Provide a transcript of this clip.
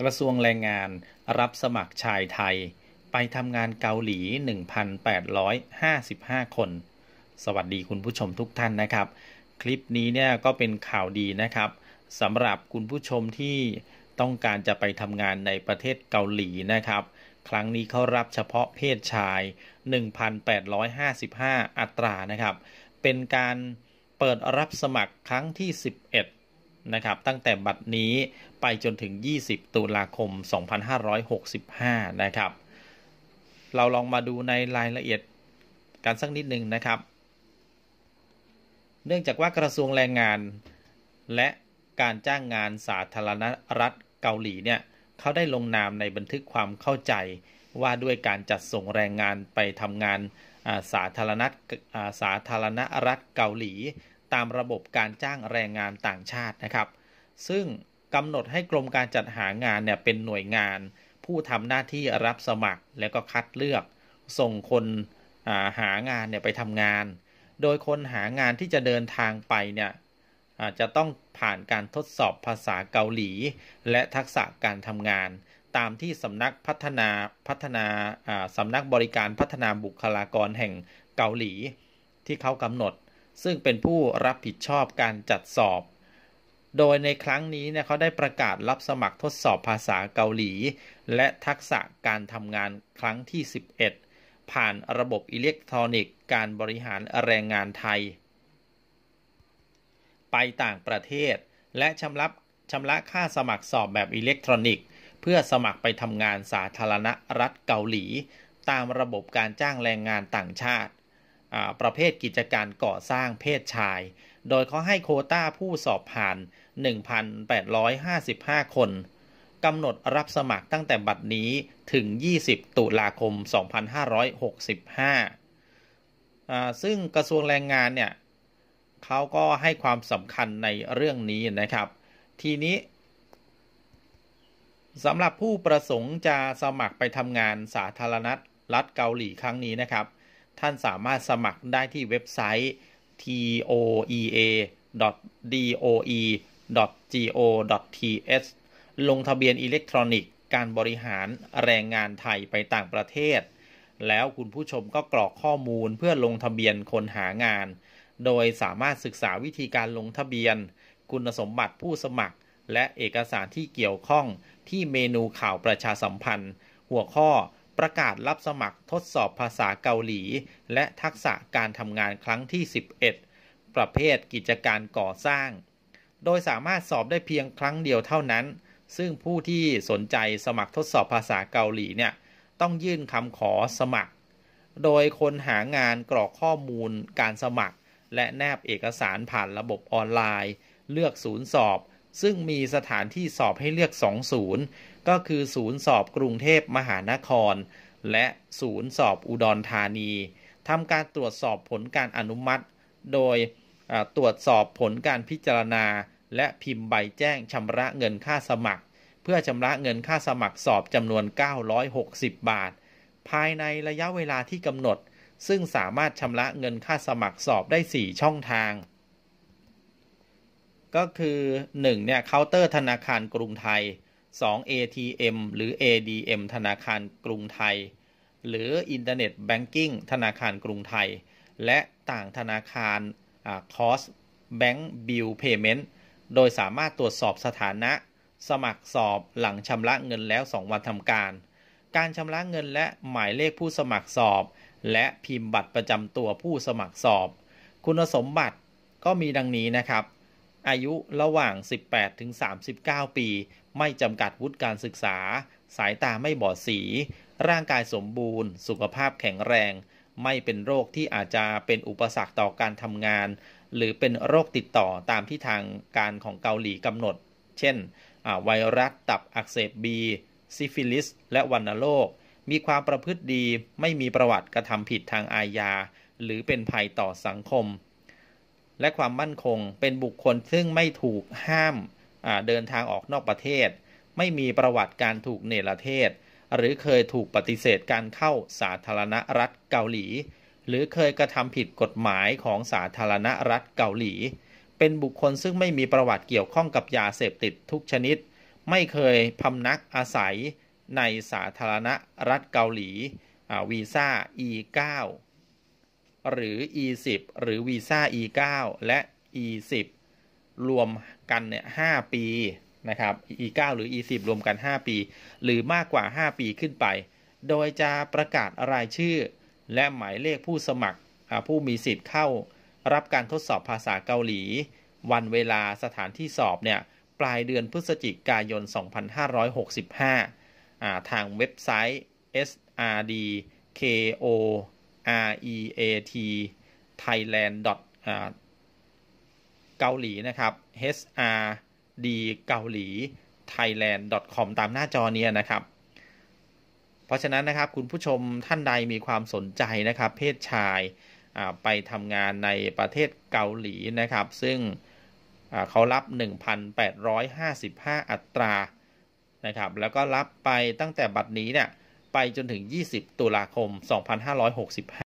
กระทรวงแรงงานรับสมัครชายไทย ไปทำงานเกาหลี 1,855 คน สวัสดีคุณผู้ชมทุกท่านนะครับ คลิปนี้เนี่ย ก็เป็นข่าวดีนะครับสำหรับคุณผู้ชมที่ต้องการจะไปทำงานในประเทศเกาหลีนะครับ ครั้งนี้เขารับเฉพาะเพศชาย 1,855 อัตรานะครับ เป็นการเปิดรับสมัครครั้งที่ 11นะครับตั้งแต่บัดนี้ไปจนถึง 20 ตุลาคม 2565 นะครับ เราลองมาดูในรายละเอียดกันสักนิดหนึ่งนะครับ เนื่องจากว่ากระทรวงแรงงานและการจ้างงานสาธารณรัฐเกาหลีเนี่ยเขาได้ลงนามในบันทึกความเข้าใจว่าด้วยการจัดส่งแรงงานไปทำงานสาธารณสาธารณรัฐเกาหลีตามระบบการจ้างแรงงานต่างชาตินะครับ ซึ่งกำหนดให้กรมการจัดหางานเนี่ย เป็นหน่วยงาน ผู้ทำหน้าที่รับสมัครและก็คัดเลือกส่งคนหางานเนี่ยไปทำงาน โดยคนหางานที่จะเดินทางไปเนี่ยจะต้องผ่านการทดสอบภาษาเกาหลีและทักษะการทำงาน ตามที่สำนักพัฒนาพัฒนาสำนักบริการพัฒนาบุคลากรแห่งเกาหลีที่เขากำหนดซึ่งเป็นผู้รับผิดชอบการจัดสอบ โดยในครั้งนี้เนี่ยเขาได้ประกาศรับสมัครทดสอบภาษาเกาหลี และทักษะการทำงานครั้งที่ 11 ผ่านระบบอิเล็กทรอนิกส์การบริหารแรงงานไทย ไปต่างประเทศและชำระชำระค่าสมัครสอบแบบอิเล็กทรอนิกส์ เพื่อสมัครไปทำงานสาธารณรัฐเกาหลี ตามระบบการจ้างแรงงานต่างชาติประเภทกิจการก่อสร้างเพศชาย โดยเขาให้โคต้าผู้สอบผ่าน 1,855 คน กำหนดรับสมัครตั้งแต่บัดนี้ถึง 20 ตุลาคม 2565 ซึ่งกระทรวงแรงงานเนี่ยเขาก็ให้ความสำคัญในเรื่องนี้นะครับ ทีนี้สำหรับผู้ประสงค์จะสมัครไปทำงานสาธารณรัฐเกาหลีครั้งนี้นะครับท่านสามารถสมัครได้ที่เว็บไซต์ toea.doe.go.th ลงทะเบียนอิเล็กทรอนิกส์การบริหารแรงงานไทยไปต่างประเทศ แล้วคุณผู้ชมก็กรอกข้อมูลเพื่อลงทะเบียนคนหางาน โดยสามารถศึกษาวิธีการลงทะเบียน คุณสมบัติผู้สมัคร และเอกสารที่เกี่ยวข้องที่เมนูข่าวประชาสัมพันธ์ หัวข้อประกาศรับสมัครทดสอบภาษาเกาหลี และทักษะการทำงานครั้งที่ 11 ประเภทกิจการก่อสร้าง โดยสามารถสอบได้เพียงครั้งเดียวเท่านั้น ซึ่งผู้ที่สนใจสมัครทดสอบภาษาเกาหลี เนี่ยต้องยื่นคำขอสมัคร โดยคนหางานกรอกข้อมูล การสมัคร และแนบเอกสารผ่านระบบออนไลน์ เลือกศูนย์สอบซึ่งมีสถานที่สอบให้เลือก2ศูนย์ก็คือศูนย์สอบกรุงเทพมหานคร และศูนย์สอบอุดรธานีทำการตรวจสอบผลการอนุมัติ โดยตรวจสอบผลการพิจารณา และพิมพ์ใบแจ้งชำระเงินค่าสมัคร เพื่อชำระเงินค่าสมัครสอบจำนวน 960 บาท ภายในระยะเวลาที่กำหนด ซึ่งสามารถชำระเงินค่าสมัครสอบได้ 4 ช่องทางก็คือ1เนี่ยเคาน์เตอร์ธนาคารกรุงไทย2 ATM หรือ ADM ธนาคารกรุงไทย หรืออินเทอร์เน็ตแบงกิ้งธนาคารกรุงไทย และต่างธนาคารคอสแบงก์บิลเพย์เมนต์โดยสามารถตรวจสอบสถานะ สมัครสอบหลังชำระเงินแล้ว 2 วันทำการ การชำระเงินและหมายเลขผู้สมัครสอบ และพิมพ์บัตรประจำตัวผู้สมัครสอบ คุณสมบัติก็มีดังนี้นะครับอายุระหว่าง 18 ถึง 39 ปี ไม่จำกัดวุฒิการศึกษา สายตาไม่บอดสี ร่างกายสมบูรณ์ สุขภาพแข็งแรง ไม่เป็นโรคที่อาจจะเป็นอุปสรรคต่อการทำงาน หรือเป็นโรคติดต่อตามที่ทางการของเกาหลีกำหนด เช่น ไวรัสตับอักเสบบี ซิฟิลิส และวัณโรค มีความประพฤติดี ไม่มีประวัติกระทำผิดทางอาญา หรือเป็นภัยต่อสังคมและความมั่นคงเป็นบุคคลซึ่งไม่ถูกห้ามเดินทางออกนอกประเทศ ไม่มีประวัติการถูกเนรเทศ หรือเคยถูกปฏิเสธการเข้าสาธารณรัฐเกาหลี หรือเคยกระทำผิดกฎหมายของสาธารณรัฐเกาหลี เป็นบุคคลซึ่งไม่มีประวัติเกี่ยวข้องกับยาเสพติดทุกชนิด ไม่เคยพำนักอาศัยในสาธารณรัฐเกาหลีวีซ่า E9 หรือ E10 หรือวีซ่า E9 และ E10 รวมกันเนี่ย5ปีนะครับ E9 หรือ E10 รวมกัน 5 ปี หรือมากกว่า 5 ปีขึ้นไป โดยจะประกาศรายชื่อ และหมายเลขผู้สมัครผู้มีสิทธิ์เข้า รับการทดสอบภาษาเกาหลี วันเวลาสถานที่สอบเนี่ยปลายเดือนพฤศจิกายน 2565 ทางเว็บไซต์ srdko r e a t thailand เกาหลีนะครับ h r d เกาหลี thailand com ตามหน้าจอเนี้นะครับ เพราะฉะนั้นนะครับ คุณผู้ชมท่านใดมีความสนใจนะครับ เพศชายไปทำงานในประเทศเกาหลีนะครับ ซึ่งเขารับ 1,855 อัตรานะครับแล้วก็รับไปตั้งแต่บัดนี้เนี่ยไปจนถึง 20 ตุลาคม 2565